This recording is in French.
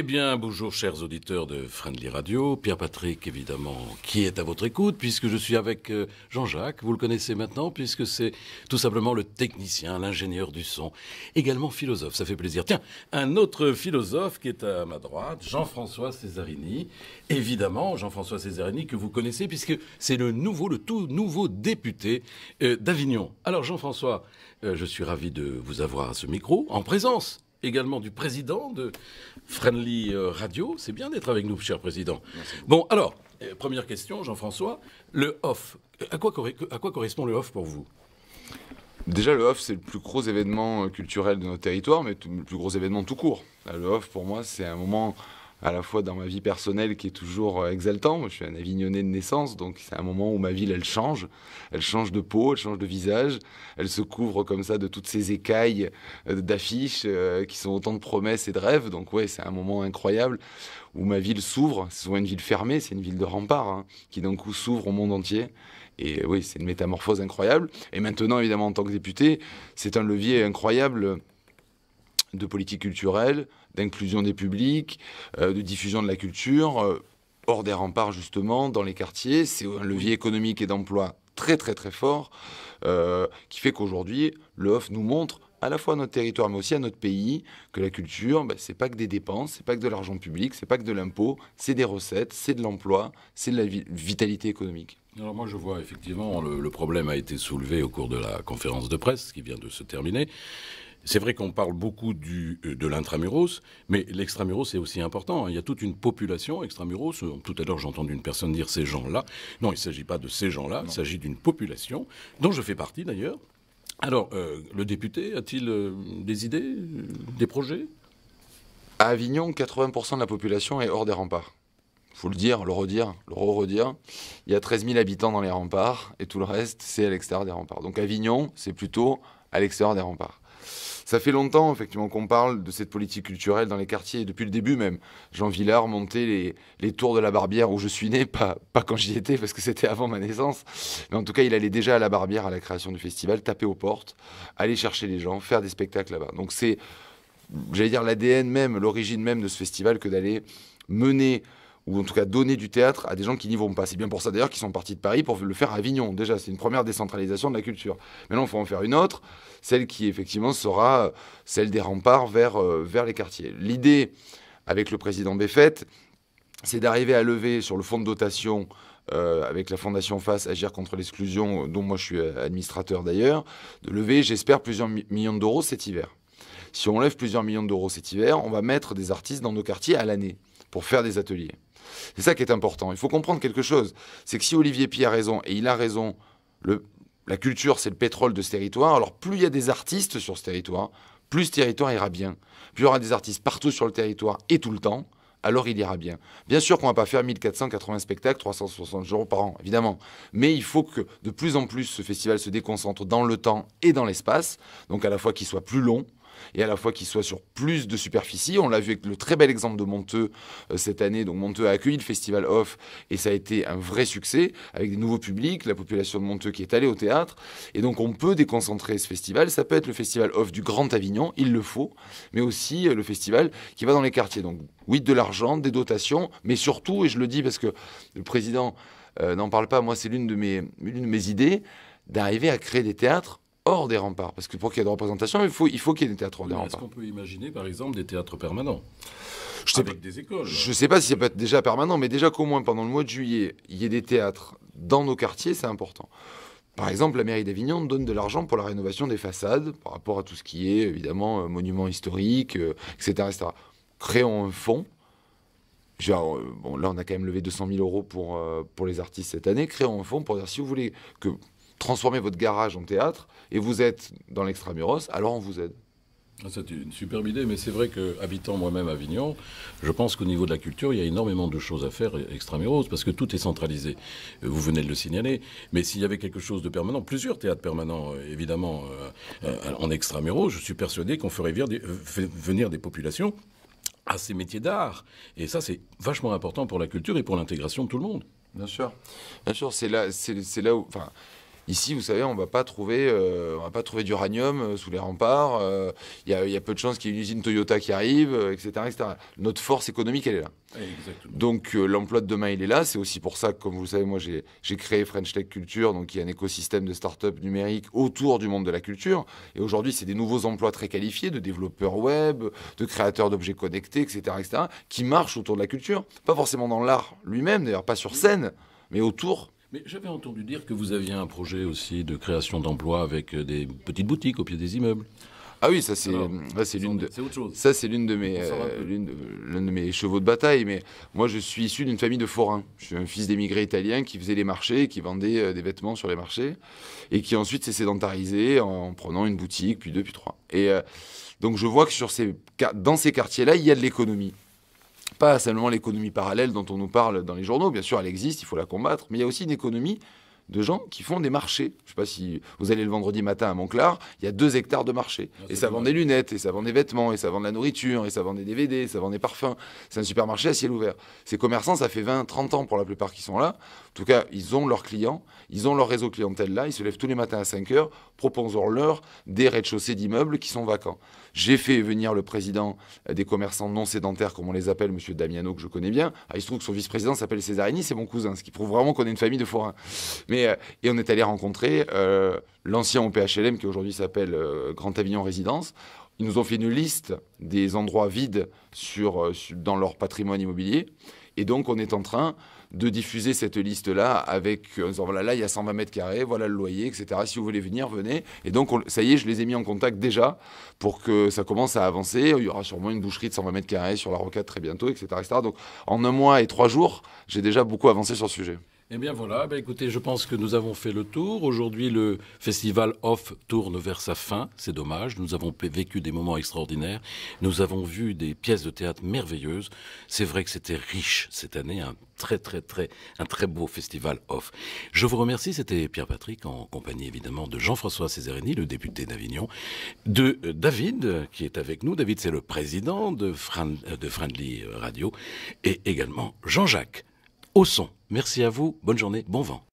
Eh bien, bonjour chers auditeurs de Friendly Radio, Pierre-Patrick évidemment qui est à votre écoute puisque je suis avec euh, Jean-Jacques, vous le connaissez maintenant puisque c'est tout simplement le technicien, l'ingénieur du son, également philosophe, ça fait plaisir. Tiens, un autre philosophe qui est à ma droite, Jean-François Césarini, évidemment Jean-François Césarini que vous connaissez puisque c'est le nouveau, le tout nouveau député euh, d'Avignon. Alors Jean-François, euh, je suis ravi de vous avoir à ce micro en présence également du président de Friendly euh, Radio. C'est bien d'être avec nous, cher président. bon, alors, euh, première question, Jean-François. Le off, euh, à quoi, à quoi correspond le off pour vous Déjà, le off, c'est le plus gros événement culturel de notre territoire, mais le plus gros événement tout court. Le off, pour moi, c'est un moment à la fois dans ma vie personnelle qui est toujours euh, exaltante, je suis un avignonné de naissance, donc c'est un moment où ma ville, elle change. Elle change de peau, elle change de visage, elle se couvre comme ça de toutes ces écailles euh, d'affiches euh, qui sont autant de promesses et de rêves. Donc ouais, c'est un moment incroyable où ma ville s'ouvre. C'est souvent une ville fermée, c'est une ville de rempart, hein, qui d'un coup s'ouvre au monde entier. Et oui, c'est une métamorphose incroyable. Et maintenant, évidemment, en tant que député, c'est un levier incroyable de politique culturelle, d'inclusion des publics, euh, de diffusion de la culture, euh, hors des remparts justement, dans les quartiers. C'est un levier économique et d'emploi très très très fort, euh, qui fait qu'aujourd'hui, le HOF nous montre à la fois à notre territoire, mais aussi à notre pays, que la culture, ce ben, c'est pas que des dépenses, c'est pas que de l'argent public, c'est pas que de l'impôt, c'est des recettes, c'est de l'emploi, c'est de la vitalité économique. Alors moi je vois effectivement le, problème a été soulevé au cours de la conférence de presse qui vient de se terminer c'est vrai qu'on parle beaucoup euh, de l'intramuros, mais l'extramuros c'est aussi important. Il y a toute une population extramuros. Euh, tout à l'heure, j'ai entendu une personne dire ces gens-là. Non, il ne s'agit pas de ces gens-là. Il s'agit d'une population dont je fais partie d'ailleurs. Alors, euh, le député a-t-il des idées, des projets À Avignon, 80% de la population est hors des remparts. Faut le dire, le redire, le re-redire. Il y a 13 000 habitants dans les remparts et tout le reste, c'est à l'extérieur des remparts. Donc Avignon, c'est plutôt à l'extérieur des remparts. Ça fait longtemps, effectivement, qu'on parle de cette politique culturelle dans les quartiers, depuis le début même. Jean Villard montait les, les tours de la Barbière où je suis né, pas, pas quand j'y étais, parce que c'était avant ma naissance. Mais en tout cas, il allait déjà à la Barbière, à la création du festival, taper aux portes, aller chercher les gens, faire des spectacles là-bas. Donc c'est, j'allais dire, l'ADN même, l'origine même de ce festival que d'aller mener ou en tout cas donner du théâtre à des gens qui n'y vont pas. C'est bien pour ça d'ailleurs qu'ils sont partis de Paris pour le faire à Avignon. Déjà, c'est une première décentralisation de la culture. Maintenant, il faut en faire une autre, celle qui effectivement sera euh, celle des remparts vers, euh, vers les quartiers. L'idée avec le président Beffet, c'est d'arriver à lever sur le fonds de dotation euh, avec la Fondation FACE Agir contre l'exclusion, dont moi je suis administrateur d'ailleurs, de lever, j'espère, plusieurs millions d'euros cet hiver. Si on lève plusieurs millions d'euros cet hiver, on va mettre des artistes dans nos quartiers à l'année pour faire des ateliers. C'est ça qui est important. Il faut comprendre quelque chose. C'est que si Olivier Py a raison, et il a raison, la culture, c'est le pétrole de ce territoire. Alors plus il y a des artistes sur ce territoire, plus ce territoire ira bien. Plus il y aura des artistes partout sur le territoire et tout le temps, alors il ira bien. Bien sûr qu'on ne va pas faire 1480 spectacles, 360 jours par an, évidemment. Mais il faut que de plus en plus ce festival se déconcentre dans le temps et dans l'espace, donc à la fois qu'il soit plus long, et à la fois qu'il soit sur plus de superficie. On l'a vu avec le très bel exemple de Monteux euh, cette année. Donc Monteux a accueilli le festival off et ça a été un vrai succès avec des nouveaux publics, la population de Monteux qui est allée au théâtre. Et donc on peut déconcentrer ce festival. Ça peut être le festival off du Grand Avignon, il le faut, mais aussi euh, le festival qui va dans les quartiers. Donc oui, de l'argent, des dotations, mais surtout, et je le dis parce que le président euh, n'en parle pas, moi c'est l'une de, l'une de mes idées, d'arriver à créer des théâtres hors des remparts. Parce que pour qu'il y ait de représentation, il faut, il faut qu'il y ait des théâtres hors des remparts. Est-ce qu'on peut imaginer, par exemple, des théâtres permanents je sais pas, des écoles. Je ne sais pas si ça peut être déjà permanent, mais déjà qu'au moins pendant le mois de juillet, il y ait des théâtres dans nos quartiers, c'est important. Par exemple, la mairie d'Avignon donne de l'argent pour la rénovation des façades, par rapport à tout ce qui est, évidemment, monument euh, monuments historiques, euh, etc., Créons un fonds Genre, euh, bon, là, on a quand même levé 200 000 euros pour, pour les artistes cette année. Créons un fonds pour dire si vous voulez que transformez votre garage en théâtre et vous êtes dans l'extramuros, alors on vous aide. Ah, c'est une superbe idée, mais c'est vrai que, habitant moi-même Avignon, je pense qu'au niveau de la culture, il y a énormément de choses à faire extramuros, parce que tout est centralisé. Vous venez de le signaler, mais s'il y avait quelque chose de permanent, plusieurs théâtres permanents, euh, évidemment, euh, euh, en extramuros, je suis persuadé qu'on ferait venir des populations à ces métiers d'art. Et ça, c'est vachement important pour la culture et pour l'intégration de tout le monde. Bien sûr. Bien sûr, c'est là, c'est là où. Enfin, Ici, vous savez, on va pas trouver, euh, on va pas trouver d'uranium euh, sous les remparts. Euh, il y, a peu de chances qu'il y ait une usine Toyota qui arrive, etc., Notre force économique, elle est là. Donc l'emploi de demain, il est là. C'est aussi pour ça que, comme vous le savez, moi j'ai créé French Tech Culture, donc il y a un écosystème de start-up numérique autour du monde de la culture. Et aujourd'hui, c'est des nouveaux emplois très qualifiés de développeurs web, de créateurs d'objets connectés, etc., etc., qui marchent autour de la culture. Pas forcément dans l'art lui-même, d'ailleurs, pas sur scène, mais autour mais j'avais entendu dire que vous aviez un projet aussi de création d'emplois avec euh, des petites boutiques au pied des immeubles. Ah oui, ça c'est l'une de ça c'est l'une de mes euh, l'une de, mes chevaux de bataille. Mais moi je suis issu d'une famille de forains. Je suis un fils d'émigrés italiens qui faisait les marchés, qui vendait euh, des vêtements sur les marchés et qui ensuite s'est sédentarisé en prenant une boutique, puis deux, puis trois. Et donc je vois que sur ces dans ces quartiers-là, il y a de l'économie pas seulement l'économie parallèle dont on nous parle dans les journaux. Bien sûr, elle existe, il faut la combattre, mais il y a aussi une économie de gens qui font des marchés. Je ne sais pas si vous allez le vendredi matin à Montclar, il y a deux hectares de marché. Ah, et ça vend des lunettes, et ça vend des vêtements, et ça vend de la nourriture, et ça vend des DVD, et ça vend des parfums. C'est un supermarché à ciel ouvert. Ces commerçants, ça fait 20, 30 ans pour la plupart qui sont là. En tout cas, ils ont leurs clients, ils ont leur réseau clientèle là, ils se lèvent tous les matins à 5 heures proposons-leur des rez-de-chaussée d'immeubles qui sont vacants. J'ai fait venir le président des commerçants non sédentaires, comme on les appelle, M. Damiano, que je connais bien. Ah, il se trouve que son vice-président s'appelle Césarini, c'est mon cousin, ce qui prouve vraiment qu'on est une famille de forains. Mais, euh, et on est allé rencontrer euh, l'ancien OPHLM, qui aujourd'hui s'appelle euh, Grand Avignon Résidence. Ils nous ont fait une liste des endroits vides dans leur patrimoine immobilier. Et donc, on est en train de diffuser cette liste-là avec, euh, en voilà, là, il y a 120 mètres carrés, voilà le loyer, etc. Si vous voulez venir, venez. Et donc, ça y est, je les ai mis en contact déjà pour que ça commence à avancer. Il y aura sûrement une boucherie de 120 mètres carrés sur la Roquette très bientôt, etc. etc. Donc, en un mois et trois jours, j'ai déjà beaucoup avancé sur le sujet. Eh bien voilà, bah écoutez, je pense que nous avons fait le tour. Aujourd'hui, le festival off tourne vers sa fin. C'est dommage. Nous avons vécu des moments extraordinaires. Nous avons vu des pièces de théâtre merveilleuses. C'est vrai que c'était riche cette année. Un très, très, très, un très beau festival off. Je vous remercie. C'était Pierre Patrick en compagnie évidemment de Jean-François Césarini, le député d'Avignon, de euh, David qui est avec nous. David, c'est le président de, euh, de Friendly Radio et également Jean-Jacques au son. Merci à vous, bonne journée, bon vent.